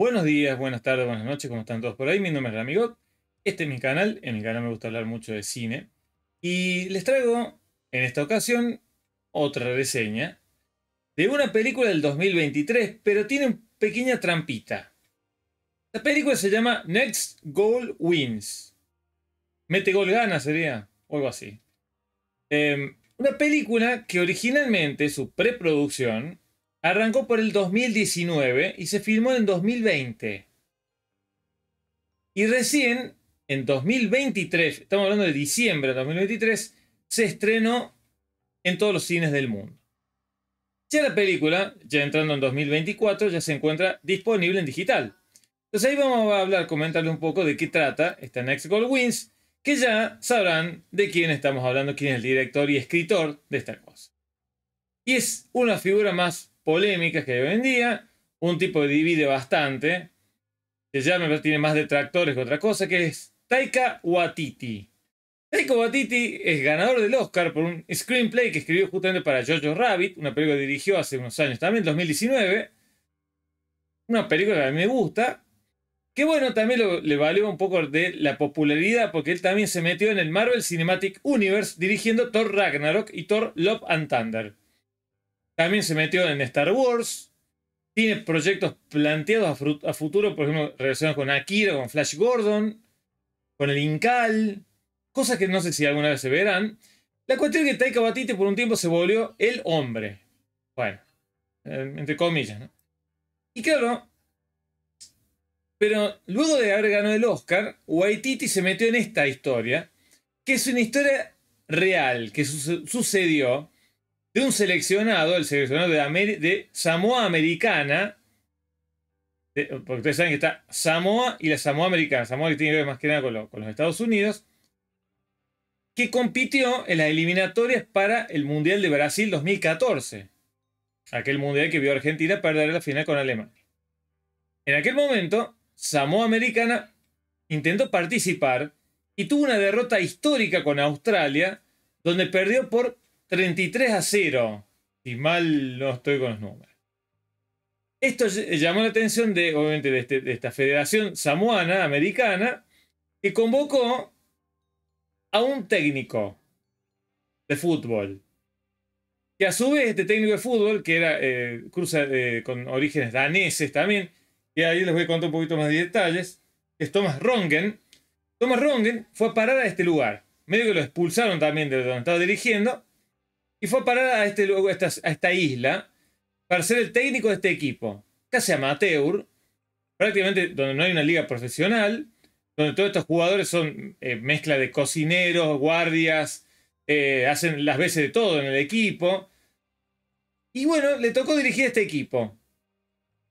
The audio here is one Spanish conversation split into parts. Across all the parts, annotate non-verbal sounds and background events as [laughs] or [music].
Buenos días, buenas tardes, buenas noches, ¿cómo están todos por ahí? Mi nombre es Ramigot, este es mi canal, en mi canal me gusta hablar mucho de cine y les traigo en esta ocasión otra reseña de una película del 2023, pero tiene una pequeña trampita. La película se llama Next Goal Wins. Mete gol gana sería, o algo así. Em, una película que originalmente su preproducción Arrancó por el 2019 y se filmó en 2020. Y recién, en 2023, estamos hablando de diciembre de 2023, se estrenó en todos los cines del mundo. Ya la película, ya entrando en 2024, ya se encuentra disponible en digital. Entonces ahí vamos a hablar, comentarle un poco de qué trata esta Next Gold Wins, que ya sabrán de quién estamos hablando, quién es el director y escritor de esta cosa. Y es una figura más polémicas que vendía, un tipo que divide bastante, que ya tiene más detractores que otra cosa, que es Taika Watiti. Taika Watiti es ganador del Oscar por un screenplay que escribió justamente para Jojo Rabbit, una película que dirigió hace unos años también, 2019. Una película que a mí me gusta. Que bueno, también le valió un poco de la popularidad porque él también se metió en el Marvel Cinematic Universe dirigiendo Thor Ragnarok y Thor Love and Thunder. También se metió en Star Wars. Tiene proyectos planteados a, futuro, por ejemplo, relacionados con Akira, con Flash Gordon, con el Incal. Cosas que no sé si alguna vez se verán. La cuestión es que Taika Waititi por un tiempo se volvió el hombre. Bueno, entre comillas, ¿no? Y claro, pero luego de haber ganado el Oscar, Waititi se metió en esta historia, que es una historia real, que sucedió, de un seleccionado, el seleccionado de, Samoa Americana, porque ustedes saben que está Samoa y la Samoa Americana, Samoa que tiene que ver más que nada con, con los Estados Unidos, que compitió en las eliminatorias para el Mundial de Brasil 2014, aquel Mundial que vio a Argentina perder la final con Alemania. En aquel momento, Samoa Americana intentó participar y tuvo una derrota histórica con Australia, donde perdió por 33 a 0. Si mal no estoy con los números. Esto llamó la atención de, obviamente, este, de, esta Federación Samoana Americana, que convocó a un técnico de fútbol. Que a su vez, este técnico de fútbol, que era eh, cruza eh, con orígenes daneses también, que ahí les voy a contar un poquito más de detalles, es Thomas Rongen. Thomas Rongen fue a parar a este lugar. Medio que lo expulsaron también de donde estaba dirigiendo. Y fue a parar a, este, esta, a esta isla para ser el técnico de este equipo. Casi amateur, prácticamente donde no hay una liga profesional, donde todos estos jugadores son eh, mezcla de cocineros, guardias, eh, hacen las veces de todo en el equipo. Y bueno, le tocó dirigir este equipo.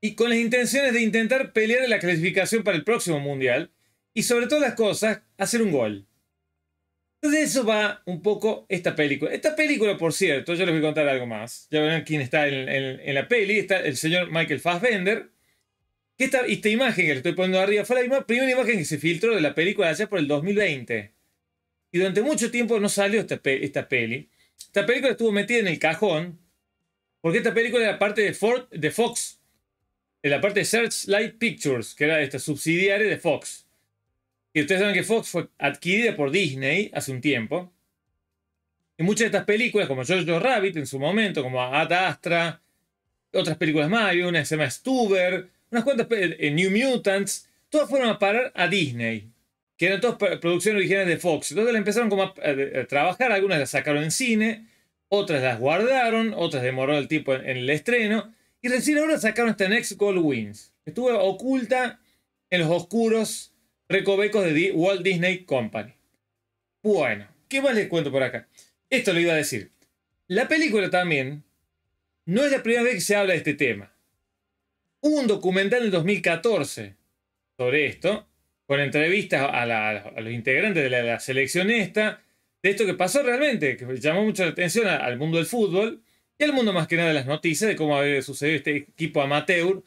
Y con las intenciones de intentar pelear en la clasificación para el próximo mundial. Y sobre todas las cosas, hacer un gol. De eso va un poco esta película. Esta película, por cierto, yo les voy a contar algo más. Ya verán quién está en, la peli. Está el señor Michael Fassbender. Que esta, imagen que le estoy poniendo arriba fue la primera imagen que se filtró de la película allá por el 2020. Y durante mucho tiempo no salió esta, peli. Esta película estuvo metida en el cajón. Porque esta película era parte de, de Fox. De la parte de Searchlight Pictures, que era esta subsidiaria de Fox que ustedes saben que Fox fue adquirida por Disney hace un tiempo. Y muchas de estas películas, como Jojo Rabbit en su momento, como Ad Astra, otras películas más, había una que se llama Stuber, unas cuantas en eh, New Mutants, todas fueron a parar a Disney, que eran todas producciones originales de Fox. Entonces la empezaron como a, trabajar, algunas las sacaron en cine, otras las guardaron, otras demoró el tiempo en, el estreno, y recién ahora sacaron esta Next Gold Wins. Estuvo oculta en los oscuros Recovecos de Walt Disney Company. Bueno, ¿qué más les cuento por acá? Esto lo iba a decir. La película también no es la primera vez que se habla de este tema. Hubo un documental en 2014 sobre esto, con entrevistas a, los integrantes de la, selección esta, de esto que pasó realmente, que llamó mucha atención al mundo del fútbol y al mundo más que nada de las noticias de cómo había sucedido este equipo amateur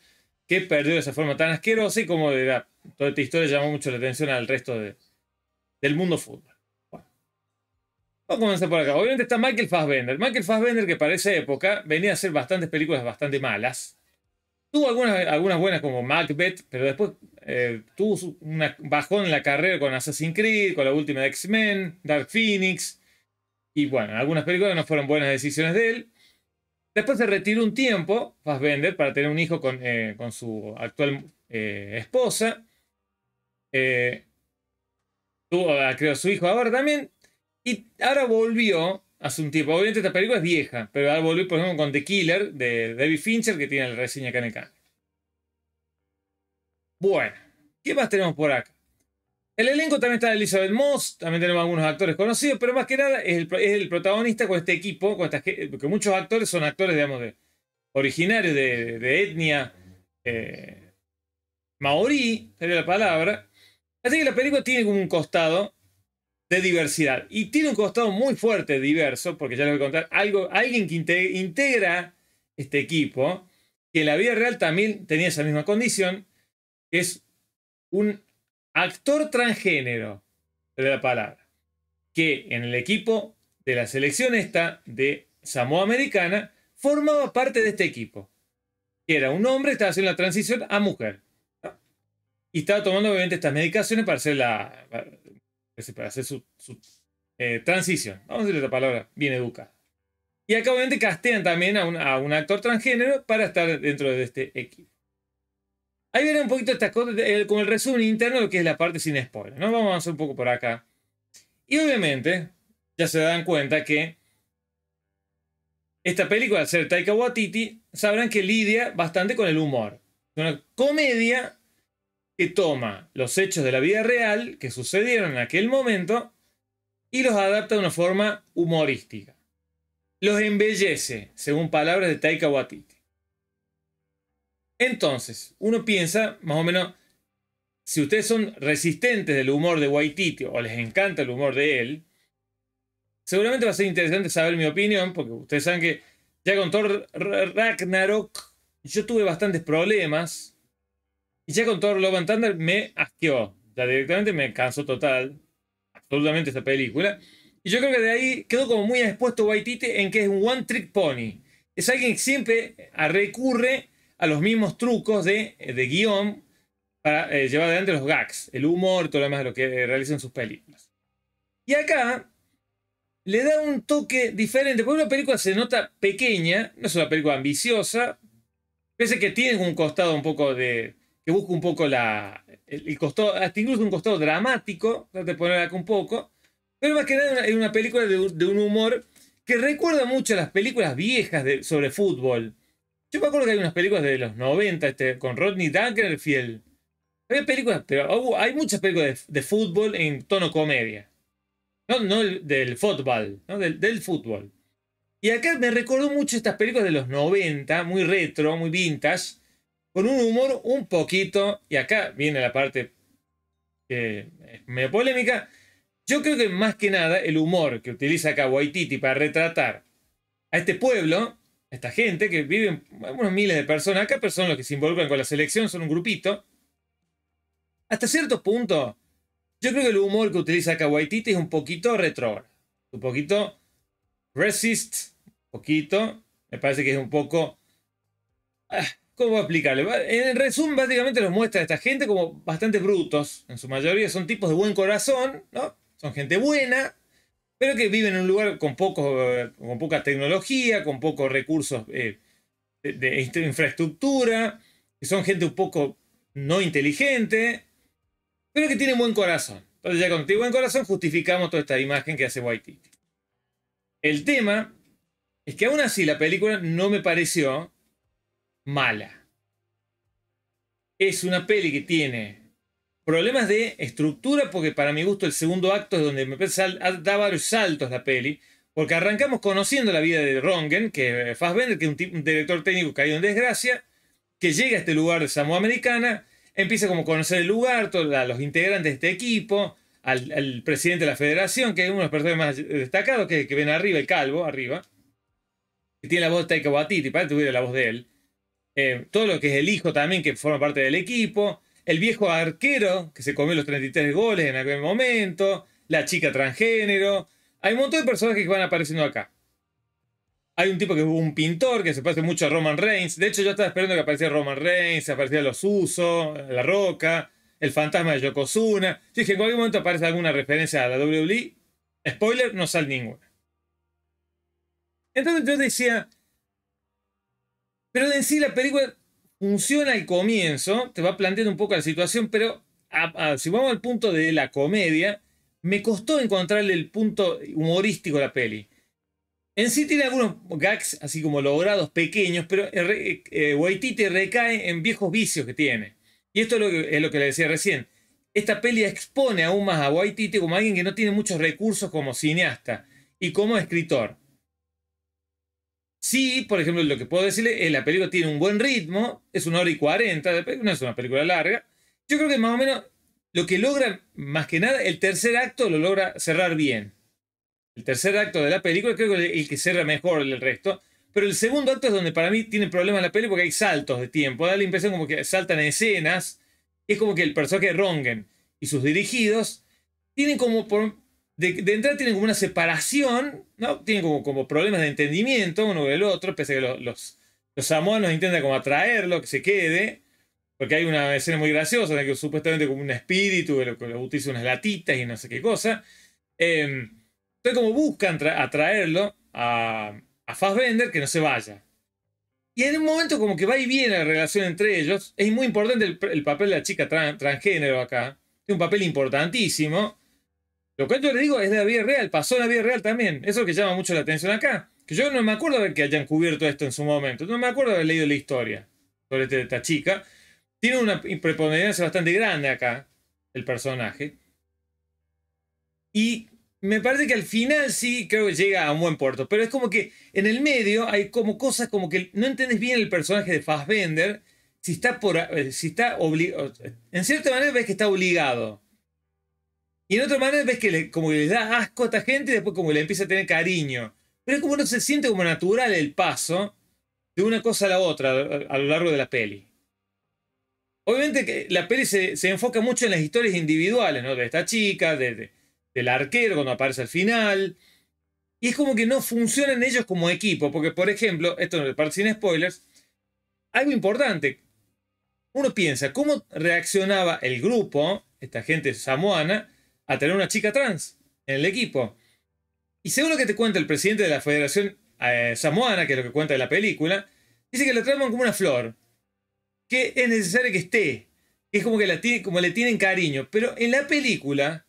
que perdió de esa forma tan asquerosa y cómo era toda esta historia llamó mucho la atención al resto del mundo fútbol. vamos a comenzar por acá. Obviamente está Michael Fassbender. Michael Fassbender, que para esa época venía a hacer bastantes películas bastante malas. Tuvo algunas, buenas como Macbeth, pero después eh, tuvo bajón en la carrera con Assassin's Creed, con la última de X-Men, Dark Phoenix. Y bueno, algunas películas no fueron buenas decisiones de él. Después se retiró un tiempo, Fassbender, para tener un hijo con, eh, su actual eh, esposa. Eh, tuvo, ah, creo su hijo ahora también. Y ahora volvió hace un tiempo. Obviamente esta película es vieja, pero ahora volvió, por ejemplo, con The Killer de David Fincher, que tiene la reseña acá en el Bueno, ¿qué más tenemos por acá? El elenco también está Elizabeth Moss, también tenemos algunos actores conocidos, pero más que nada es el, protagonista con este equipo, con porque muchos actores son actores, digamos, de, originarios de, etnia eh, maorí, sería la palabra, Así que la película tiene un costado de diversidad. Y tiene un costado muy fuerte, diverso, porque ya les voy a contar, algo, alguien que integra este equipo, que en la vida real también tenía esa misma condición, es un actor transgénero, de la palabra, que en el equipo de la selección esta de Samoa Americana formaba parte de este equipo, que era un hombre que estaba haciendo la transición a mujer. Y estaba tomando obviamente estas medicaciones para hacer la. para hacer su, eh, transición. Vamos a decir otra palabra, bien educada. Y acá obviamente castean también a un, actor transgénero para estar dentro de este equipo. Ahí viene un poquito estas cosas, con el resumen interno de lo que es la parte sin spoiler, ¿no? Vamos a avanzar un poco por acá. Y obviamente, ya se dan cuenta que esta película, al ser Taika Waititi, sabrán que lidia bastante con el humor. Es una comedia que toma los hechos de la vida real que sucedieron en aquel momento y los adapta de una forma humorística. Los embellece, según palabras de Taika Waititi. Entonces, uno piensa, más o menos, si ustedes son resistentes del humor de Waititi o les encanta el humor de él, seguramente va a ser interesante saber mi opinión, porque ustedes saben que ya con Thor Ragnarok yo tuve bastantes problemas y ya con Thor Love and Thunder me asqueó. Ya directamente me cansó total. Absolutamente esta película. Y yo creo que de ahí quedó como muy expuesto Waititi en que es un one trick pony. Es alguien que siempre ah, recurre a los mismos trucos de, eh, de guión para eh, llevar adelante los gags, el humor, todo lo demás de lo que eh, realizan sus películas. Y acá le da un toque diferente, porque una película se nota pequeña, no es una película ambiciosa, pese que tiene un costado un poco de que busca un poco la, el, costado, hasta incluso un costado dramático, poner acá un poco, pero más que nada es una, película de, un humor que recuerda mucho a las películas viejas sobre fútbol. Yo me acuerdo que hay unas películas de los 90 este, con Rodney Dangerfield. Hay películas, pero hay muchas películas de, fútbol en tono comedia. No, no del fútbol, ¿no? del, del fútbol. Y acá me recordó mucho estas películas de los 90, muy retro, muy vintage con un humor un poquito, y acá viene la parte que medio polémica, yo creo que más que nada el humor que utiliza acá Waititi para retratar a este pueblo, a esta gente que viven unos miles de personas, acá personas los que se involucran con la selección, son un grupito, hasta cierto punto, yo creo que el humor que utiliza acá Waititi es un poquito retro, un poquito resist, un poquito, me parece que es un poco... Ah, ¿Cómo explicarlo? En resumen, básicamente nos muestra a esta gente como bastante brutos. En su mayoría son tipos de buen corazón, ¿no? Son gente buena, pero que viven en un lugar con, poco, eh, con poca tecnología, con pocos recursos eh, de, infraestructura, que son gente un poco no inteligente, pero que tienen buen corazón. Entonces ya con buen corazón justificamos toda esta imagen que hace Whitey. El tema es que aún así la película no me pareció mala. Es una peli que tiene problemas de estructura, porque para mi gusto el segundo acto es donde me da varios saltos la peli, porque arrancamos conociendo la vida de Rongen, que es Fassbender, que es un, director técnico caído en desgracia, que llega a este lugar de Samoa Americana, empieza como a conocer el lugar, todos los integrantes de este equipo, al, presidente de la federación, que es uno de los personajes más destacados, que, que ven arriba, el calvo, arriba, que tiene la voz de Taika Waititi, para que tuviera la voz de él. Eh, todo lo que es el hijo también, que forma parte del equipo, el viejo arquero, que se comió los 33 goles en aquel momento, la chica transgénero. Hay un montón de personajes que van apareciendo acá. Hay un tipo que es un pintor que se parece mucho a Roman Reigns. De hecho, yo estaba esperando que apareciera Roman Reigns, apareciera Los Usos, La Roca, el fantasma de Yokozuna. Yo dije, en cualquier momento aparece alguna referencia a la WWE. Spoiler, no sale ninguna. Entonces yo decía, pero en sí la película funciona al comienzo, te va planteando un poco la situación, pero si vamos al punto de la comedia, me costó encontrarle el punto humorístico a la peli. En sí tiene algunos gags así como logrados pequeños, pero eh, Waititi recae en viejos vicios que tiene. Y esto es lo que, es lo que le decía recién. Esta peli expone aún más a Waititi como alguien que no tiene muchos recursos como cineasta y como escritor. Sí, por ejemplo, lo que puedo decirle es eh, la película tiene un buen ritmo, es una hora y cuarenta, no es una película larga. Yo creo que más o menos lo que logra, más que nada, el tercer acto lo logra cerrar bien. El tercer acto de la película creo que es el que cierra mejor el resto. Pero el segundo acto es donde para mí tiene problemas la película porque hay saltos de tiempo. Da la impresión como que saltan escenas. Es como que el personaje de Rongen y sus dirigidos tienen como por, de, entrada tienen como una separación, ¿no? Tienen como, problemas de entendimiento uno del otro, pese a que los, los, intentan como atraerlo, que se quede, porque hay una escena muy graciosa en la que supuestamente como un espíritu que lo, que utiliza unas latitas y no sé qué cosa. Em, entonces como buscan atraerlo a, a Fassbender que no se vaya. Y en un momento como que va y viene la relación entre ellos. Es muy importante el, papel de la chica transgénero acá. Tiene un papel importantísimo. Lo que yo le digo es de la vida real, pasó en la vida real también. Eso es lo que llama mucho la atención acá. Que yo no me acuerdo de que hayan cubierto esto en su momento. No me acuerdo de haber leído la historia sobre este, esta chica. Tiene una preponderancia bastante grande acá, el personaje. Y me parece que al final sí creo que llega a un buen puerto. Pero es como que en el medio hay como cosas como que no entendés bien el personaje de Fassbender. Si está por. Eh, si está obligado. En cierta manera ves que está obligado y en otra manera ves que como les da asco a esta gente y después como le empieza a tener cariño. Pero es como no se siente como natural el paso de una cosa a la otra a, lo largo de la peli. Obviamente que la peli se, enfoca mucho en las historias individuales, ¿no? De esta chica, de, del arquero cuando aparece al final. Y es como que no funcionan ellos como equipo, porque por ejemplo, esto no parte sin spoilers, algo importante, uno piensa, ¿cómo reaccionaba el grupo, esta gente samoana, a tener una chica trans en el equipo. Y según lo que te cuenta el presidente de la Federación eh, Samoana, que es lo que cuenta de la película, dice que la tratan como una flor, que es necesario que esté, que es como que la tiene, como le tienen cariño. Pero en la película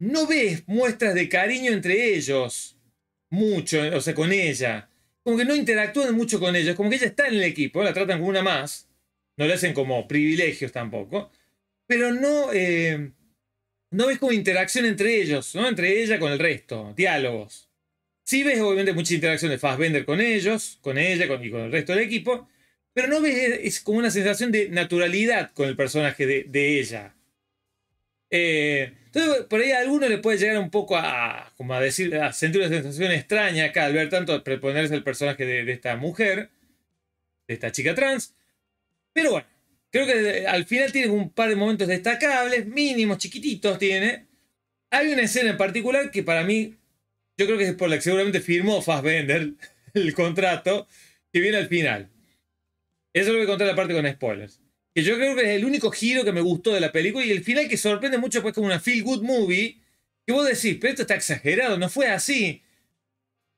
no ves muestras de cariño entre ellos, mucho, o sea, con ella. Como que no interactúan mucho con ellos, como que ella está en el equipo, la tratan como una más, no le hacen como privilegios tampoco, pero no... Eh, no ves como interacción entre ellos, ¿no? Entre ella con el resto, diálogos. Sí ves obviamente mucha interacción de Fassbender con ellos, con ella con, y con el resto del equipo, pero no ves, es como una sensación de naturalidad con el personaje de, ella. Eh, entonces, por ahí a alguno le puede llegar un poco a, como a decir, a sentir una sensación extraña acá al ver tanto, preponerse el personaje de esta mujer, de esta chica trans. Pero bueno, Creo que al final tiene un par de momentos destacables, mínimos, chiquititos tiene. Hay una escena en particular que para mí, yo creo que es por la que seguramente firmó Fassbender [laughs] el contrato, que viene al final. Eso lo voy a contar la parte con spoilers. Que yo creo que es el único giro que me gustó de la película y el final que sorprende mucho, pues como una feel good movie, que vos decís, pero esto está exagerado, no fue así.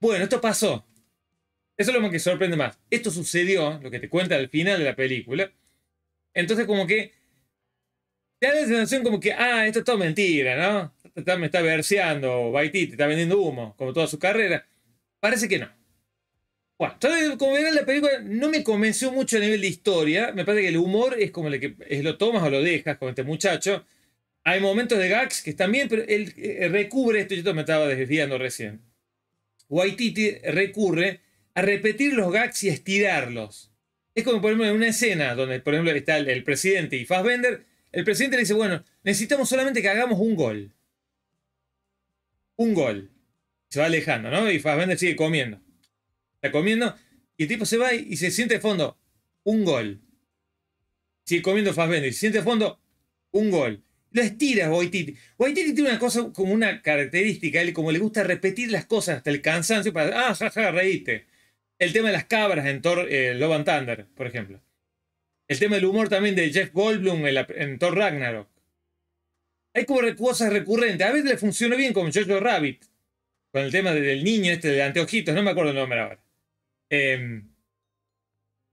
Bueno, esto pasó. Eso es lo que sorprende más. Esto sucedió, lo que te cuenta al final de la película. Entonces como que te da la sensación como que, ah, esto es todo mentira, ¿no? me está verseando, te está vendiendo humo, como toda su carrera. Parece que no. Bueno, entonces, como verán, la película no me convenció mucho a nivel de historia. Me parece que el humor es como el que es lo tomas o lo dejas con este muchacho. Hay momentos de gags que están bien, pero él eh, recubre esto. Yo me estaba desviando recién. Waititi recurre a repetir los gags y estirarlos. Es como, por ejemplo, en una escena donde, por ejemplo, está el, presidente y Fassbender. El presidente le dice, bueno, necesitamos solamente que hagamos un gol. Un gol. Se va alejando, ¿no? Y Fassbender sigue comiendo. Está comiendo y el tipo se va y, se siente de fondo. Un gol. Sigue comiendo Fassbender y se siente de fondo. Un gol. Lo estira Waititi. Waititi tiene una cosa como una característica, él como le gusta repetir las cosas hasta el cansancio para, ah, ya ja, reíste. El tema de las cabras en Thor eh, Love and Thunder, por ejemplo. El tema del humor también de Jeff Goldblum en, Thor Ragnarok. Hay como cosas recurrentes. A veces le funciona bien con Jojo Rabbit. Con el tema del niño este de anteojitos. No me acuerdo el nombre ahora. Em,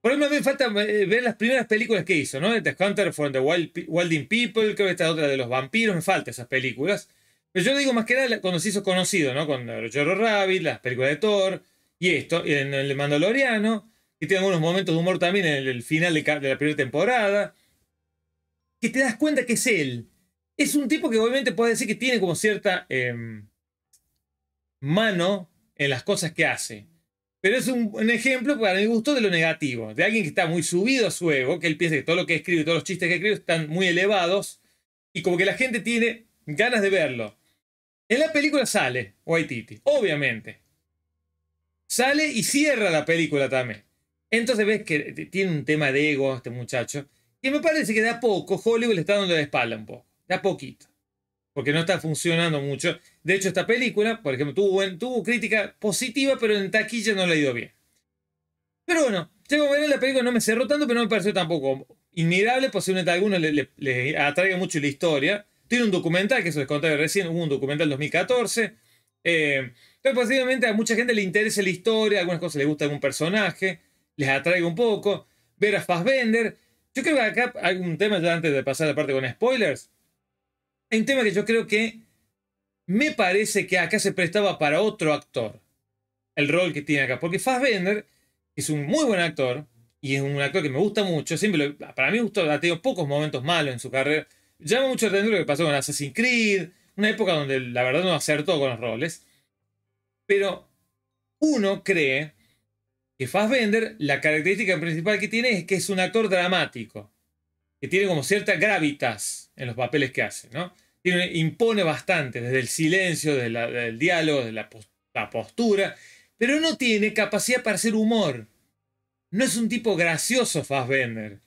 por ejemplo, me falta eh, ver las primeras películas que hizo, ¿no? The Hunter from the Wilding People, creo que esta otra de los vampiros, me faltan esas películas. Pero yo digo más que nada cuando se hizo conocido, ¿no? Con Jojo Rabbit, las películas de Thor, y esto, en el Mandaloriano, que tiene algunos momentos de humor también en el final de, la primera temporada, que te das cuenta que es él. Es un tipo que obviamente puede decir que tiene como cierta em, mano en las cosas que hace. Pero es un, ejemplo, para mi gusto, de lo negativo. De alguien que está muy subido a su ego, que él piensa que todo lo que escribe y todos los chistes que escribe están muy elevados. Y como que la gente tiene ganas de verlo. En la película sale Titi, obviamente. Sale y cierra la película también. Entonces ves que tiene un tema de ego este muchacho. Y me parece que da a poco Hollywood le está dando la espalda un poco. Da poquito. Porque no está funcionando mucho. De hecho, esta película, por ejemplo, tuvo, crítica positiva, pero en taquilla no le ha ido bien. Pero bueno, llego a ver la película, no me cerró tanto, pero no me pareció tampoco inmirable. Posiblemente pues a algunos le, le, le atraiga mucho la historia. Tiene un documental, que se les conté recién, hubo un documental 2014. Eh, posiblemente a mucha gente le interese la historia, algunas cosas le gusta algún personaje, les atrae un poco. Ver a Fassbender. Yo creo que acá hay un tema, antes de pasar la parte con spoilers, hay un tema que yo creo que me parece que acá se prestaba para otro actor el rol que tiene acá. Porque Fassbender es un muy buen actor y es un actor que me gusta mucho. Siempre para mí gustó, ha tenido pocos momentos malos en su carrera. Llama mucho la atención lo que pasó con Assassin's Creed, una época donde la verdad no acertó con los roles. Pero uno cree que Fassbender, la característica principal que tiene es que es un actor dramático, que tiene como cierta gravitas en los papeles que hace, ¿no? Tiene, impone bastante, desde el silencio, desde el diálogo, de la, postura, pero no tiene capacidad para hacer humor. No es un tipo gracioso Fassbender.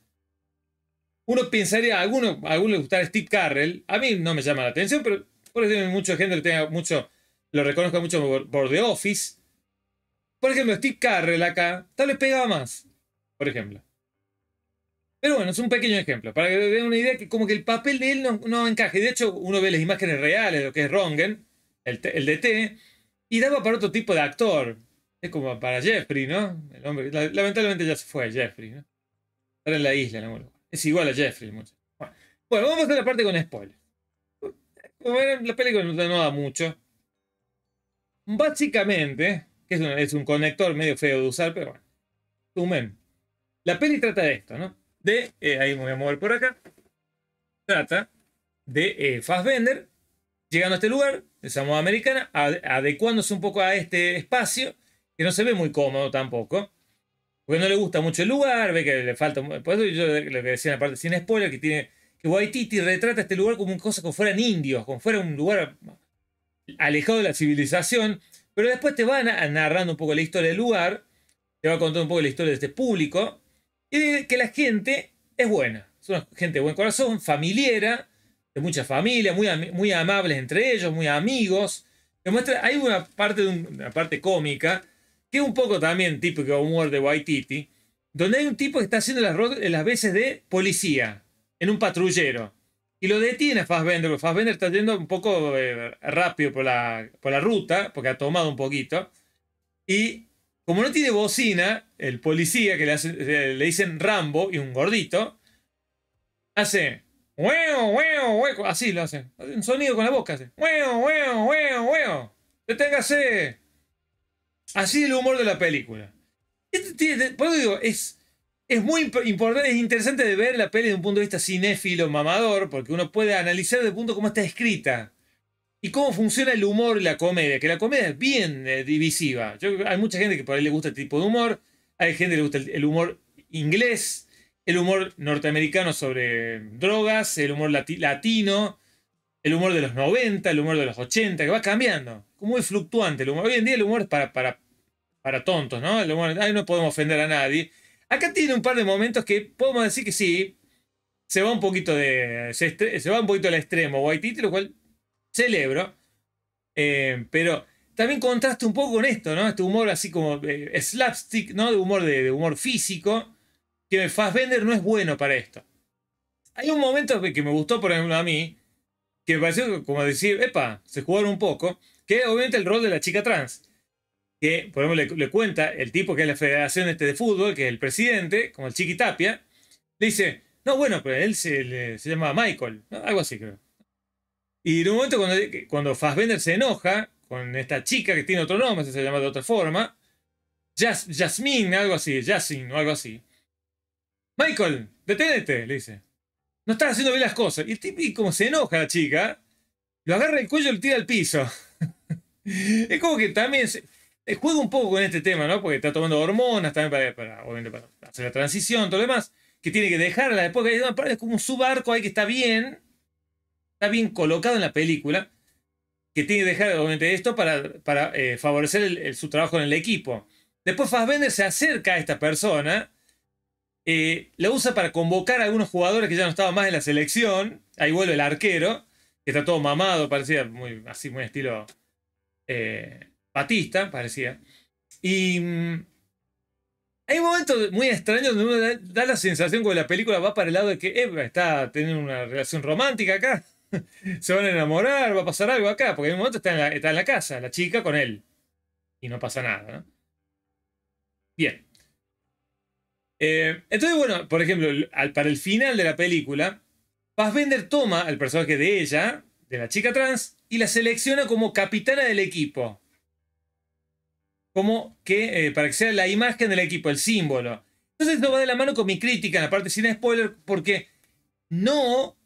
Uno pensaría, a alguno, a alguno le gustará Steve Carrell, a mí no me llama la atención, pero por eso hay mucha gente que tenga mucho lo reconozco mucho por, The Office. Por ejemplo, Steve Carrell acá, tal vez pegaba más, por ejemplo. Pero bueno, es un pequeño ejemplo, para que vean una idea que como que el papel de él no, no de hecho, uno ve las imágenes reales de lo que es Rongen, el, DT, y daba para otro tipo de actor. Es como para Jeffrey, ¿no? El hombre, lamentablemente ya se fue Jeffrey, ¿no? en la isla, ¿no? Es igual a Jeffrey, mucho. Bueno, vamos a hacer la parte con spoilers. Como ven, la película no da mucho. Básicamente, que es un, conector medio feo de usar, pero bueno, sumen. La peli trata de esto, ¿no? De, eh, ahí me voy a mover por acá, trata de eh, Fassbender llegando a este lugar, de esa moda Americana, adecuándose un poco a este espacio, que no se ve muy cómodo tampoco, porque no le gusta mucho el lugar, ve que le falta... Por eso yo lo que decía en la parte sin spoiler, que tiene que Waititi retrata este lugar como una cosa como fueran indios, como fuera un lugar alejado de la civilización, pero después te van narrando un poco la historia del lugar, te va contando un poco la historia de este público, y que la gente es buena, es una gente de buen corazón, familiera, de mucha familia, muy, muy amables entre ellos, muy amigos. muestra hay una parte, de una parte cómica, que es un poco también típico humor de Waititi, donde hay un tipo que está haciendo las veces de policía, en un patrullero. Y lo detiene Fassbender, porque Fassbender está yendo un poco eh, rápido por la, por la ruta, porque ha tomado un poquito. Y como no tiene bocina, el policía que le, eh, le dicen Rambo y un gordito, hace hueo hueo huevo, así lo hace, un sonido con la boca, hace hueo hueo huevo, deténgase. Así el humor de la película. Este por eso digo, es es muy importante, es interesante de ver la peli de un punto de vista cinéfilo, mamador, porque uno puede analizar de punto cómo está escrita y cómo funciona el humor y la comedia, que la comedia es bien eh, divisiva. Yo, hay mucha gente que por ahí le gusta el tipo de humor, hay gente que le gusta el, humor inglés, el humor norteamericano sobre drogas, el humor latino, el humor de los 90, el humor de los 80, que va cambiando. Muy fluctuante el humor. Hoy en día el humor es para, para, para tontos, ¿no? El humor, no podemos ofender a nadie. Acá tiene un par de momentos que podemos decir que sí, se va un poquito de. Se, va un poquito al extremo Waititi, lo cual celebro. Eh, pero también contrasta un poco con esto, ¿no? Este humor así como eh, slapstick, ¿no? De humor, de, humor físico. Que Fassbender no es bueno para esto. Hay un momento que me gustó, por ejemplo, a mí, que me pareció como decir, epa, se jugaron un poco, que es obviamente el rol de la chica trans que, por ejemplo, le, cuenta el tipo que es la Federación este de Fútbol, que es el presidente, como el Chiqui Tapia, le dice, no, bueno, pero él se, se llama Michael, algo así creo. Y en un momento cuando, eh, cuando Fassbender se enoja con esta chica que tiene otro nombre, se llama de otra forma, Jasmine, algo así, Jasmine o algo así. Michael, detenete, le dice. No estás haciendo bien las cosas. Y el tipo, como se enoja la chica, lo agarra el cuello y lo tira al piso. [laughs] es como que también... Se, eh, juega un poco con este tema, ¿no? Porque está tomando hormonas también para, obviamente para hacer la transición, todo lo demás, que tiene que dejarla después, es como un subarco ahí que está bien, está bien colocado en la película, que tiene que dejar obviamente esto para, eh, favorecer su trabajo en el equipo. Después Fassbender se acerca a esta persona, eh, la usa para convocar a algunos jugadores que ya no estaban más en la selección, ahí vuelve el arquero, que está todo mamado, parecía muy, así, muy estilo... Eh, Batista, parecía. Y mm, hay un momento muy extraño donde uno da, la sensación que la película va para el lado de que eh, está teniendo una relación romántica acá, [laughs] se van a enamorar, va a pasar algo acá, porque en un momento está en la, está en la casa, la chica con él, y no pasa nada, Bien. Eh, entonces, bueno, por ejemplo, para el final de la película, Fassbender toma al personaje de ella, de la chica trans, y la selecciona como capitana del equipo como que eh, para que sea la imagen del equipo, el símbolo. Entonces esto va de la mano con mi crítica en la parte sin spoiler, porque no,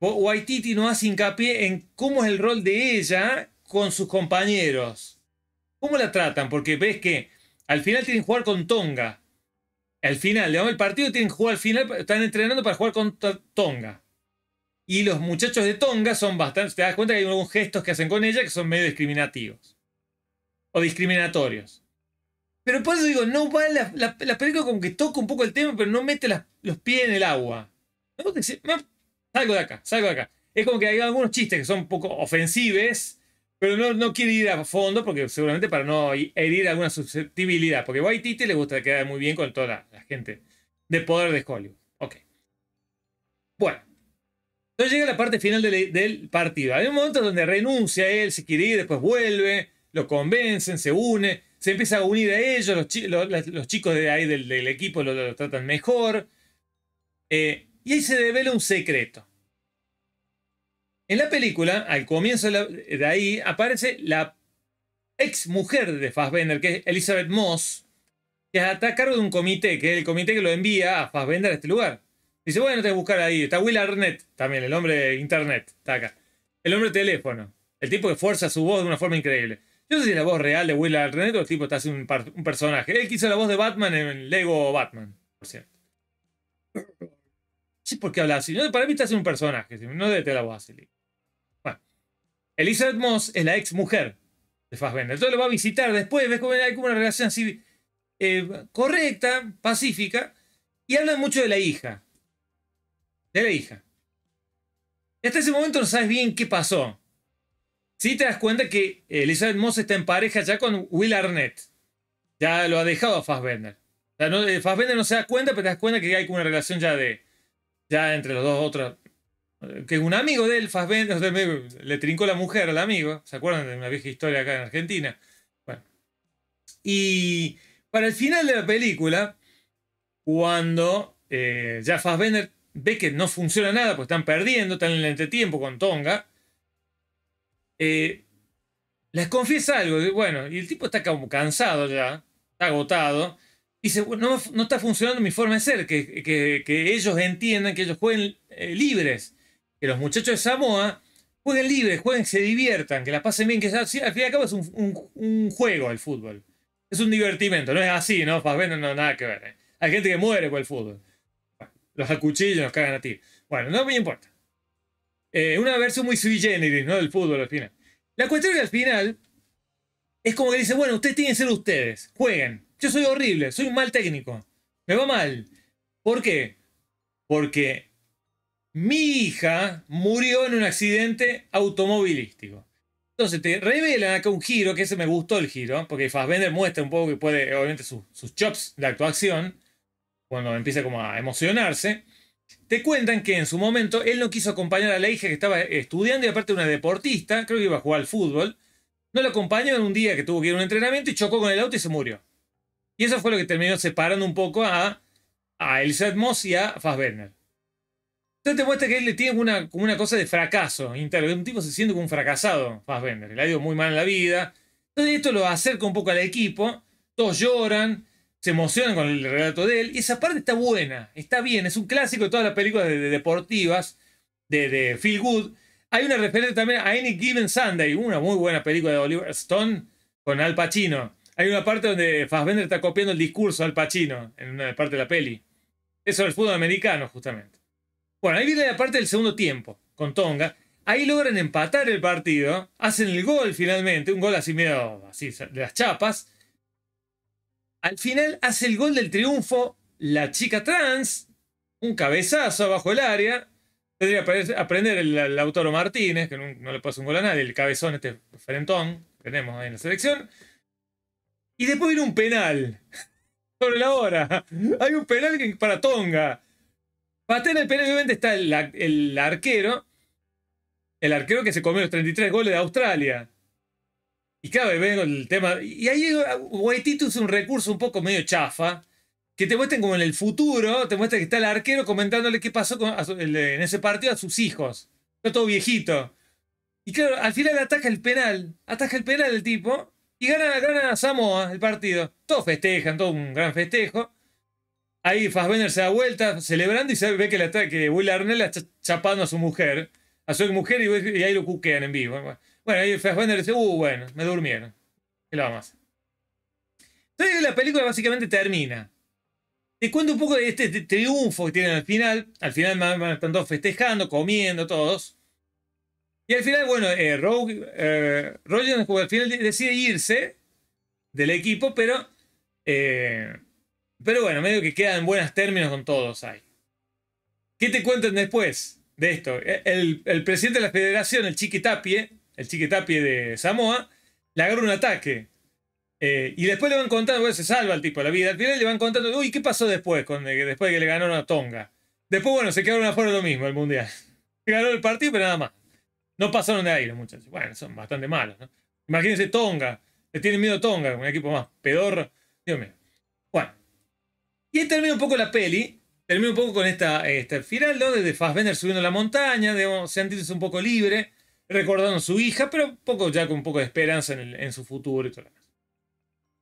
Waititi no hace hincapié en cómo es el rol de ella con sus compañeros. ¿Cómo la tratan? Porque ves que al final tienen que jugar con Tonga. Al final, digamos, el partido tienen que jugar al final, están entrenando para jugar con Tonga. Y los muchachos de Tonga son bastante, te das cuenta que hay algunos gestos que hacen con ella que son medio discriminativos o discriminatorios. Pero por eso digo, no va la, película como que toca un poco el tema, pero no mete los pies en el agua. Salgo de acá, salgo de acá. Es como que hay algunos chistes que son un poco ofensivos pero no, quiere ir a fondo, porque seguramente para no herir alguna susceptibilidad. Porque a Waititi le gusta quedar muy bien con toda la, gente de poder de Hollywood. Ok. Bueno. Entonces llega la parte final del, del partido. Hay un momento donde renuncia él, se quiere ir, después vuelve lo convencen, se une, se empieza a unir a ellos, los, chicos de ahí del, equipo lo, tratan mejor. Eh, y ahí se revela un secreto. En la película, al comienzo de, ahí, aparece la ex mujer de Fassbender, que es Elizabeth Moss, que está a cargo de un comité, que es el comité que lo envía a Fassbender a este lugar. Dice, bueno, te voy a buscar ahí. Está Will Arnett también, el hombre de internet, está acá. El hombre de teléfono. El tipo que fuerza su voz de una forma increíble. Yo no sé si la voz real de Will Arnett o el tipo está haciendo un, personaje. Él quiso la voz de Batman en Lego Batman, por cierto. Sí, porque habla así. para mí está haciendo un personaje, no debe tener la voz así. Bueno, Elizabeth Moss es la ex mujer de Fassbender. Entonces lo va a visitar después, ves cómo hay como una relación así eh, correcta, pacífica, y habla mucho de la hija. De la hija. Y hasta ese momento no sabes bien qué pasó si te das cuenta que Elizabeth Moss está en pareja ya con Will Arnett. Ya lo ha dejado a Fassbender. O sea, no, eh, Fassbender no se da cuenta, pero te das cuenta que hay una relación ya de. Ya entre los dos otros. Eh, que un amigo de él, Fassbender, le trincó la mujer al amigo. ¿Se acuerdan de una vieja historia acá en Argentina? Bueno. Y para el final de la película, cuando eh, ya Fassbender ve que no funciona nada, pues están perdiendo, están en el entretiempo con Tonga. Eh, les confiesa algo. Y bueno, y el tipo está como cansado ya, está agotado. dice, no, está funcionando mi forma de ser, que, ellos entiendan, que ellos jueguen eh, libres. Que los muchachos de Samoa jueguen libres, jueguen, se diviertan, que la pasen bien, que ya, al fin y al cabo es un, juego el fútbol. Es un divertimento, no es así, ¿no? Para no, no, nada que ver. ¿eh? Hay gente que muere por el fútbol. los acuchillos nos cagan a ti. Bueno, no me importa. Eh, una versión muy sui generis, Del fútbol al final. La cuestión que al final es como que dice, bueno, ustedes tienen que ser ustedes, jueguen. Yo soy horrible, soy un mal técnico, me va mal. ¿Por qué? Porque mi hija murió en un accidente automovilístico. Entonces te revelan acá un giro, que ese me gustó el giro, porque Fassbender muestra un poco que puede, obviamente, sus, sus chops de actuación, cuando empieza como a emocionarse. Te cuentan que en su momento él no quiso acompañar a la hija que estaba estudiando y aparte una deportista, creo que iba a jugar al fútbol. No la acompañó en un día que tuvo que ir a un entrenamiento y chocó con el auto y se murió. Y eso fue lo que terminó separando un poco a, a Elizabeth Moss y a Fassbender. Entonces te muestra que él le tiene una, como una cosa de fracaso interno. Un tipo se siente como un fracasado, Fassbender. Le ha ido muy mal en la vida. Entonces esto lo acerca un poco al equipo. Todos lloran se emocionan con el relato de él. Y esa parte está buena, está bien, es un clásico de todas las películas deportivas, de, Phil Feel Good. Hay una referencia también a Any Given Sunday, una muy buena película de Oliver Stone con Al Pacino. Hay una parte donde Fassbender está copiando el discurso al Pacino en una parte de la peli. Eso el fútbol americano, justamente. Bueno, ahí viene la parte del segundo tiempo, con Tonga. Ahí logran empatar el partido, hacen el gol finalmente, un gol así medio así, de las chapas. Al final hace el gol del triunfo la chica trans, un cabezazo abajo el área. Tendría que aprender el, Autoro Lautaro Martínez, que no, le pasa un gol a nadie, el cabezón este Ferentón que tenemos ahí en la selección. Y después viene un penal. [laughs] Sobre la hora. Hay un penal para Tonga. para tener el penal, obviamente está el, el arquero. El arquero que se comió los 33 goles de Australia. Y claro, vengo el tema. Y ahí Guaitito uh, es un recurso un poco medio chafa. Que te muestran como en el futuro, te muestran que está el arquero comentándole qué pasó en ese partido a sus hijos. todo viejito. Y claro, al final ataca el penal. Ataca el penal el tipo. Y gana, gana Samoa el partido. Todos festejan, todo un gran festejo. Ahí Fassbender se da vuelta celebrando y se ve que, le que Will Arnell está chapando a su mujer. A su mujer y, y ahí lo cuquean en vivo. Bueno, ahí Fassbender dice, uh, bueno, me durmieron. ¿Qué lo vamos a Entonces la película básicamente termina. Te cuento un poco de este triunfo que tienen al final. Al final están todos festejando, comiendo, todos. Y al final, bueno, eh, eh, Roger al final decide irse del equipo, pero. Eh, pero bueno, medio que queda en buenos términos con todos ahí. ¿Qué te cuentan después de esto? E-, el, presidente de la federación, el Chiqui Tapie, el chiquitapie de Samoa, le agarra un ataque. Eh, y después le van contando, bueno, se salva el tipo la vida. Al final le van contando, uy, ¿qué pasó después? Con, después de que le ganaron a Tonga. Después, bueno, se quedaron afuera lo mismo el mundial. [laughs] Ganó el partido, pero nada más. No pasaron de ahí los muchachos. Bueno, son bastante malos, ¿no? Imagínense Tonga. Le tienen miedo a Tonga, un equipo más peor, Dios mío. Bueno. Y ahí termina un poco la peli. Termina un poco con esta, este, final, ¿no? Desde Fassbender subiendo la montaña, de sentirse un poco libre recordando a su hija, pero poco, ya con un poco de esperanza en, su futuro y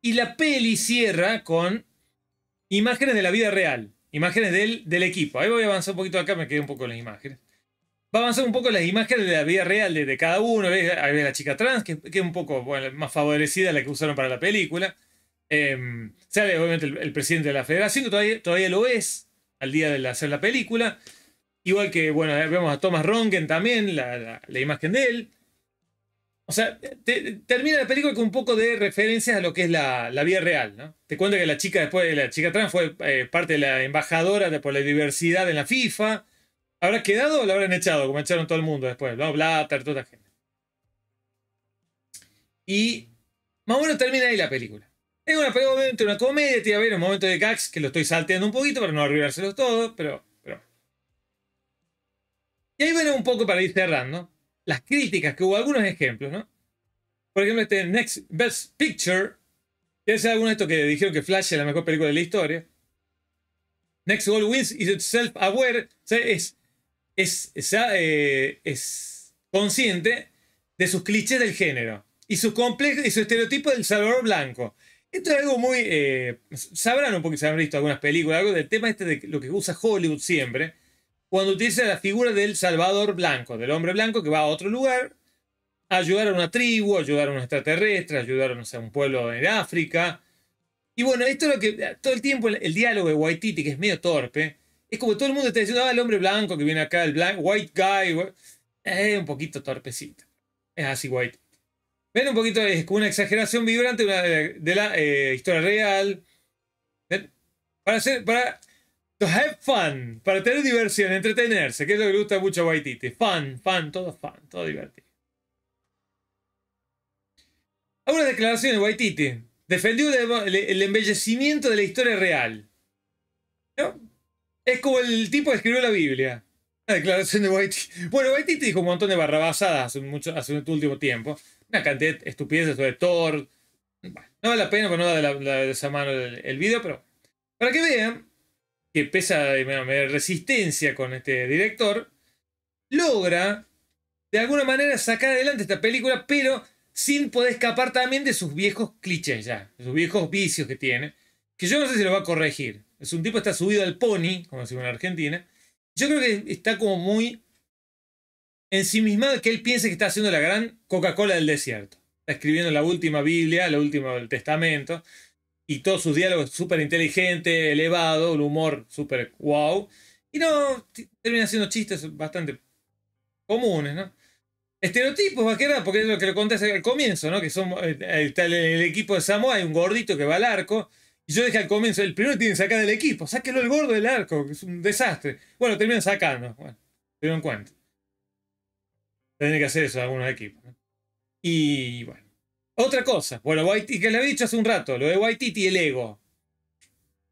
Y la peli cierra con imágenes de la vida real, imágenes del, del equipo. Ahí voy a avanzar un poquito acá, me quedé un poco en las imágenes. Va a avanzar un poco las imágenes de la vida real de, cada uno. Ahí ves la chica trans, que, es un poco más favorecida la que usaron para la película. Em, sale obviamente el, presidente de la federación, que todavía, todavía lo es al día de hacer la película. Igual que, bueno, eh, vemos a Thomas Rongen también, la, imagen de él. O sea, termina la película con un poco de referencias a lo que es la, vida real, ¿no? Te cuento que la chica después, la chica trans fue eh, parte de la embajadora de, por la diversidad en la FIFA. ¿Habrá quedado o la habrán echado? Como echaron todo el mundo después, ¿no? Blatter, toda la gente. Y más o menos termina ahí la película. Es una, una comedia, tiene a ver un momento de gags que lo estoy salteando un poquito para no arruinárselos todos, pero y ahí viene un poco para ir cerrando las críticas que hubo, algunos ejemplos, ¿no? Por ejemplo, este Next Best Picture, que es alguno de estos que dijeron que Flash es la mejor película de la historia. Next Goal Wins is itself aware, es, es, eh, es, consciente de sus clichés del género y su complejo y su estereotipo del Salvador Blanco. Esto es algo muy. Eh, sabrán un poco, se han visto algunas películas, algo del tema este de lo que usa Hollywood siempre cuando utiliza la figura del Salvador Blanco, del hombre blanco que va a otro lugar a ayudar a una tribu, a ayudar a un extraterrestre, a ayudar a un pueblo en África. Y bueno, esto es lo que todo el tiempo el, diálogo de Waititi, que es medio torpe, es como todo el mundo está diciendo, ah, el hombre blanco que viene acá, el white guy, es un poquito torpecito. Es así, White. Ven un poquito, es como una exageración vibrante de la, eh, historia real. Para, hacer, para To have fun, para tener diversión, entretenerse, que es lo que le gusta mucho a Waititi. Fun, fun, todo fun, todo divertido. Algunas declaraciones de Waititi. Defendió el embellecimiento de la historia real. Es como el tipo que escribió la Biblia. Una declaración de Waititi. Bueno, Waititi dijo un montón de barrabasadas hace, mucho, hace un este último tiempo. Una cantidad de estupideces sobre Thor. no vale la pena, pero no da de esa mano el, el video, pero... Para que vean, que pesa de resistencia con este director, logra de alguna manera sacar adelante esta película, pero sin poder escapar también de sus viejos clichés ya, de sus viejos vicios que tiene, que yo no sé si lo va a corregir. Es un tipo que está subido al pony, como decimos en Argentina. Yo creo que está como muy ensimismado que él piense que está haciendo la gran Coca-Cola del desierto. Está escribiendo la última Biblia, la última del Testamento y todos sus diálogos súper inteligente, elevado, un humor súper wow. Y no, termina haciendo chistes bastante comunes, ¿no? Estereotipos, va a quedar, porque es lo que lo conté al comienzo, ¿no? Que son, eh, eh, está el, equipo de Samoa, hay un gordito que va al arco. Y yo dije al comienzo, el primero tienen que sacar del equipo, sáquelo el gordo del arco, que es un desastre. Bueno, terminan sacando, bueno, se en cuenta. Tienen que hacer eso algunos equipos, ¿no? Y bueno. Otra cosa, bueno, que le había dicho hace un rato, lo de Waititi y el ego.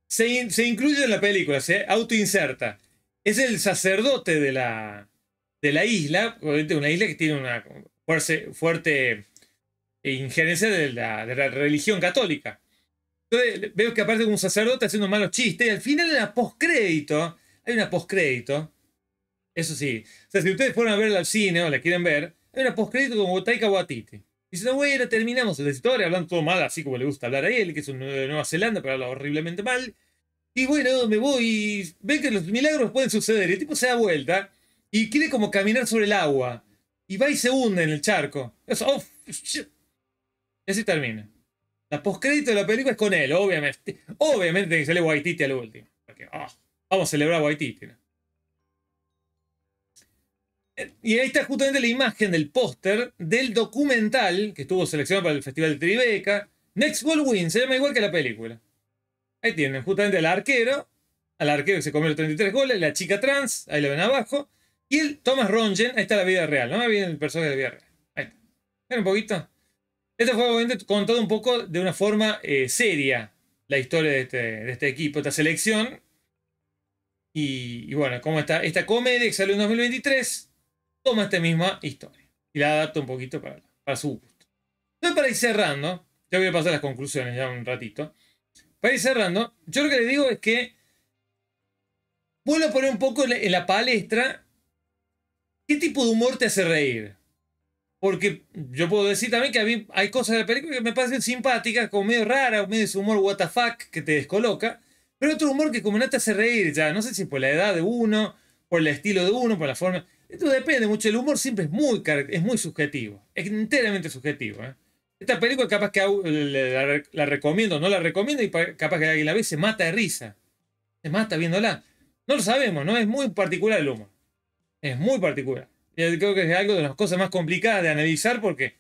Se, incluye en la película, se autoinserta. Es el sacerdote de la, de la isla, una isla que tiene una fuerte, fuerte eh, injerencia de la, religión católica. Entonces veo que aparte de un sacerdote haciendo malos chistes, y al final en la postcrédito, hay una postcrédito, eso sí, o sea, si ustedes fueron a verla al cine o la quieren ver, hay una post-crédito con Taika Waititi. Dice, no, bueno, terminamos la historia, hablando todo mal, así como le gusta hablar a él, que es un de Nueva Zelanda, pero habla horriblemente mal. Y bueno, me voy y ven que los milagros pueden suceder. Y el tipo se da vuelta y quiere como caminar sobre el agua. Y va y se hunde en el charco. Eso, oh, Y así termina. La postcrédito de la película es con él, obviamente. Obviamente que sale Waititi al último. Porque, oh, vamos a celebrar a ¿no? Y ahí está justamente la imagen del póster del documental que estuvo seleccionado para el Festival de Tribeca. Next Goal Win, se llama igual que la película. Ahí tienen justamente al arquero, al arquero que se comió los 33 goles, la chica trans, ahí la ven abajo, y el Thomas Rongen, ahí está la vida real, ¿no? Ahí viene el personaje de la vida real. Ahí está. un poquito. Esto fue obviamente contado un poco de una forma eh, seria la historia de este, de este equipo, esta selección. Y, bueno, cómo está esta comedia que salió en 2023 toma esta misma historia y la adapta un poquito para, para su gusto. Entonces, para ir cerrando, ya voy a pasar las conclusiones ya un ratito. Para ir cerrando, yo lo que le digo es que vuelvo a poner un poco en la palestra qué tipo de humor te hace reír. Porque yo puedo decir también que a mí hay cosas de la película que me parecen simpáticas, como medio rara, medio su humor what the fuck que te descoloca. Pero otro humor que como no te hace reír ya, no sé si por la edad de uno, por el estilo de uno, por la forma. Esto depende mucho. El humor siempre es muy, es muy subjetivo. Es enteramente subjetivo. ¿eh? Esta película capaz que la, la, recomiendo, no la recomiendo, y capaz que alguien la ve se mata de risa. Se mata viéndola. No lo sabemos, ¿no? Es muy particular el humor. Es muy particular. y creo que es algo de las cosas más complicadas de analizar porque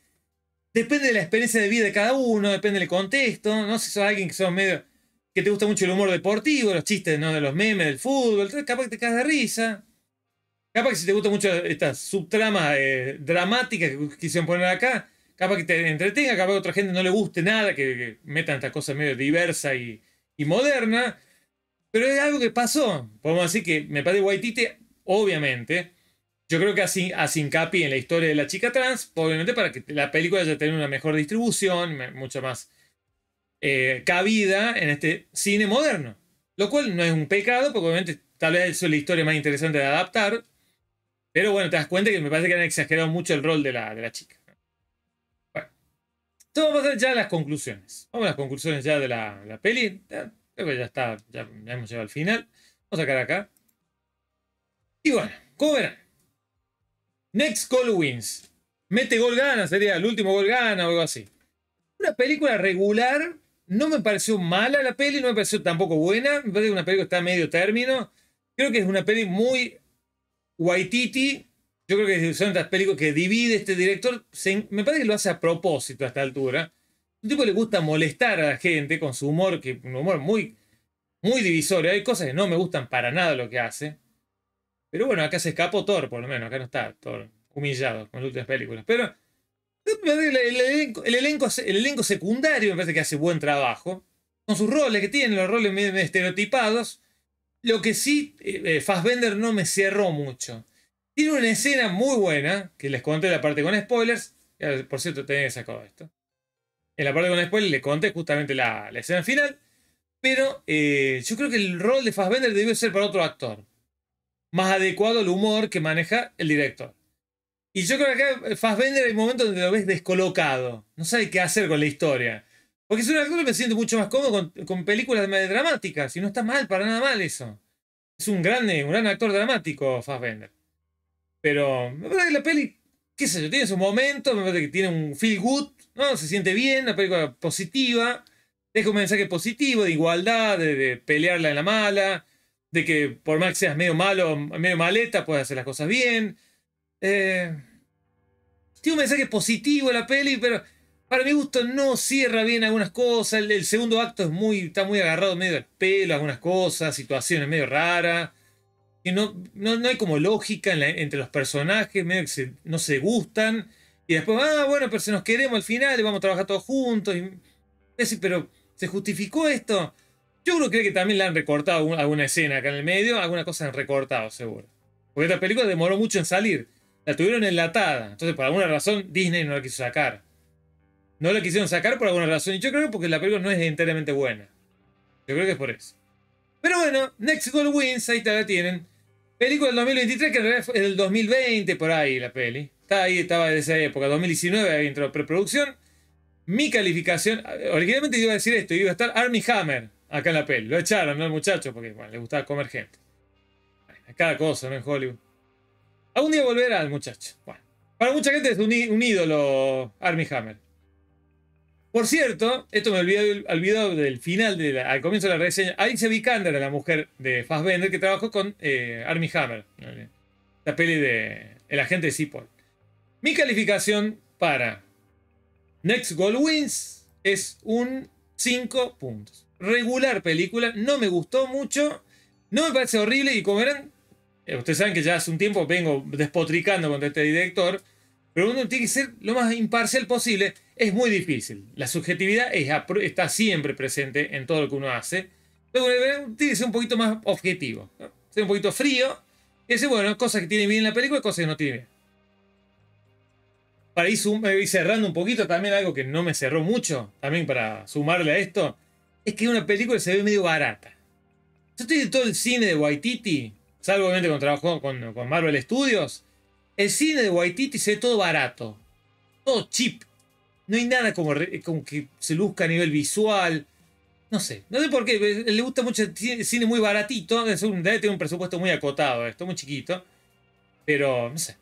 depende de la experiencia de vida de cada uno, depende del contexto. No sé si sos alguien que sos medio. que te gusta mucho el humor deportivo, los chistes, ¿no? De los memes, del fútbol, capaz que te caes de risa. Capaz que si te gusta mucho estas subtramas dramática eh, dramáticas que quisieron poner acá, capaz que te entretenga, capaz que a otra gente no le guste nada, que, metan estas cosas medio diversas y, modernas moderna. Pero es algo que pasó. Podemos decir que me parece guaitite obviamente. Yo creo que así, sin hincapié en la historia de la chica trans, obviamente para que la película haya tenido una mejor distribución, mucha más eh, cabida en este cine moderno. Lo cual no es un pecado, porque obviamente tal vez eso es la historia más interesante de adaptar, pero bueno, te das cuenta que me parece que han exagerado mucho el rol de la, de la chica. Bueno. Entonces vamos a ya las conclusiones. Vamos a las conclusiones ya de la, peli. Ya, creo que ya está, ya, hemos llegado al final. Vamos a sacar acá. Y bueno, como verán. Next Call Wins. Mete gol gana, sería el último gol gana o algo así. Una película regular. No me pareció mala la peli, no me pareció tampoco buena. Me parece una película que está a medio término. Creo que es una peli muy Waititi, yo creo que son estas películas que divide este director, me parece que lo hace a propósito a esta altura. Un tipo le gusta molestar a la gente con su humor, que un humor muy, muy divisorio. Hay cosas que no me gustan para nada lo que hace. Pero bueno, acá se escapó Thor, por lo menos. Acá no está Thor humillado con las últimas películas. Pero el elenco, el, elenco, el elenco secundario me parece que hace buen trabajo. Con sus roles que tienen, los roles medio estereotipados. Lo que sí, Fastbender eh, eh, Fassbender no me cerró mucho. Tiene una escena muy buena, que les conté la parte con spoilers. Por cierto, tenía que sacar esto. En la parte con spoilers le conté justamente la, escena final. Pero eh, yo creo que el rol de Fassbender debió ser para otro actor. Más adecuado al humor que maneja el director. Y yo creo que acá Fassbender hay momento donde lo ves descolocado. No sabe qué hacer con la historia. Porque es un actor me siente mucho más cómodo con, con películas dramáticas. Y no está mal, para nada mal eso. Es un grande, un gran actor dramático, Fassbender. Pero la parece que la peli, qué sé yo, tiene su momento, me parece que tiene un feel good, ¿no? Se siente bien, la película positiva. Deja un mensaje positivo de igualdad, de, pelearla en la mala, de que por más que seas medio malo, medio maleta, puedes hacer las cosas bien. Eh, tiene un mensaje positivo la peli, pero para mi gusto no cierra bien algunas cosas. El, segundo acto es muy, está muy agarrado medio del pelo, algunas cosas, situaciones medio raras. Y no, no, hay como lógica entre los personajes, medio que no se gustan. Y después, ah, bueno, pero si nos queremos al final y vamos a trabajar todos juntos. Y, decir, pero ¿se justificó esto? Yo creo que también la han recortado alguna escena acá en el medio, alguna cosa han recortado, seguro. Porque esta película demoró mucho en salir. La tuvieron enlatada. Entonces, por alguna razón, Disney no la quiso sacar. No la quisieron sacar por alguna razón. Y yo creo que porque la película no es enteramente buena. Yo creo que es por eso. Pero bueno, Next Goal Wins, ahí te la tienen. Película del 2023, que en realidad fue del 2020, por ahí la peli. Está ahí, estaba de esa época, 2019, ahí entró preproducción. Mi calificación, originalmente iba a decir esto, iba a estar Army Hammer acá en la peli. Lo echaron, ¿no? El muchacho, porque bueno, le gustaba comer gente. cada cosa, ¿no? En Hollywood. Algún día volverá al muchacho. Bueno, para mucha gente es un, un ídolo Army Hammer. Por cierto, esto me olvidé olvidado del final, de al comienzo de la reseña. Alice Vikander la mujer de Fassbender que trabajó con Army eh, Armie Hammer, la peli de El agente de Seaport. Mi calificación para Next Gold Wins es un 5 puntos. Regular película, no me gustó mucho, no me parece horrible y como verán, eh, ustedes saben que ya hace un tiempo vengo despotricando contra este director, pero uno tiene que ser lo más imparcial posible es muy difícil. La subjetividad está siempre presente en todo lo que uno hace. Pero tiene que ser un poquito más objetivo, ser un poquito frío y decir, bueno, cosas que tiene bien la película y cosas que no tiene. bien. Para eh, ir, cerrando un poquito, también algo que no me cerró mucho, también para sumarle a esto, es que una película se ve medio barata. Yo estoy de todo el cine de Waititi, salvo obviamente cuando trabajó con, con Marvel Studios, el cine de Waititi se ve todo barato, todo chip. No hay nada como, que se luzca a nivel visual. No sé, no sé por qué. Eh, le gusta mucho cine muy baratito. Debe tener un presupuesto muy acotado, eh, esto muy chiquito. Pero, no sé.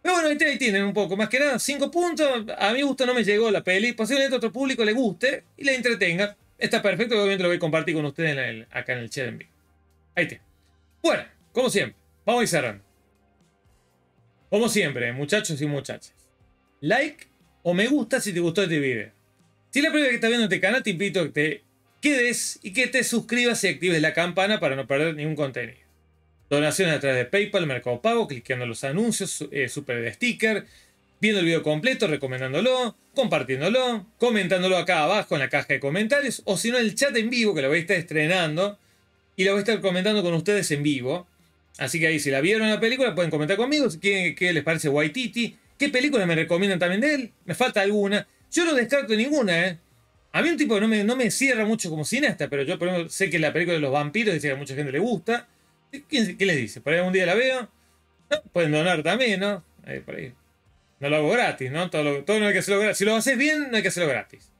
Pero bueno, ahí tienen un poco. Más que nada, cinco puntos. A mi gusto no me llegó la peli. Posiblemente a otro público le guste y le entretenga. Está perfecto, obviamente lo voy a compartir con ustedes acá en el chat en vivo. Ahí está. Bueno, como siempre, vamos a ir cerrando. Como siempre, muchachos y muchachas. Like, o me gusta si te gustó este video. Si es la primera vez que estás viendo este canal, te invito a que te quedes y que te suscribas y actives la campana para no perder ningún contenido. Donaciones a través de PayPal, Mercado Pago, cliqueando los anuncios, eh, super de sticker, viendo el video completo, recomendándolo, compartiéndolo, comentándolo acá abajo en la caja de comentarios, o si no, el chat en vivo que lo voy a estar estrenando y lo voy a estar comentando con ustedes en vivo. Así que ahí, si la vieron la película, pueden comentar conmigo qué, qué les parece Waititi, ¿Qué películas me recomiendan también de él? Me falta alguna. Yo no descarto ninguna, ¿eh? A mí un tipo no me, no me cierra mucho como cineasta, pero yo por ejemplo, sé que la película de los vampiros, dice que a mucha gente le gusta. ¿Qué, les dice? Por ahí algún día la veo. pueden donar también, ¿no? Eh, por ahí. No lo hago gratis, ¿no? Todo, todo no hay que hacerlo gratis. Si lo haces bien, no hay que hacerlo gratis.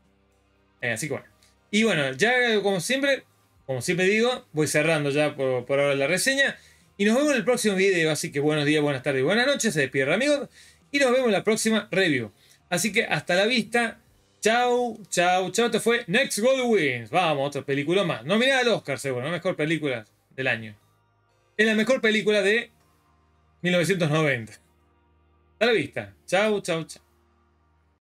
Eh, así que bueno. Y bueno, ya como siempre, como siempre digo, voy cerrando ya por, ahora la reseña. Y nos vemos en el próximo video. Así que buenos días, buenas tardes y buenas noches. Se despierta, amigos. Y nos vemos en la próxima review. Así que hasta la vista. Chau, chau, chau. Esto fue Next Gold Wins. Vamos, otra película más. Nominada al Oscar, seguro. La mejor película del año. Es la mejor película de 1990. Hasta la vista. Chau, chau, chau.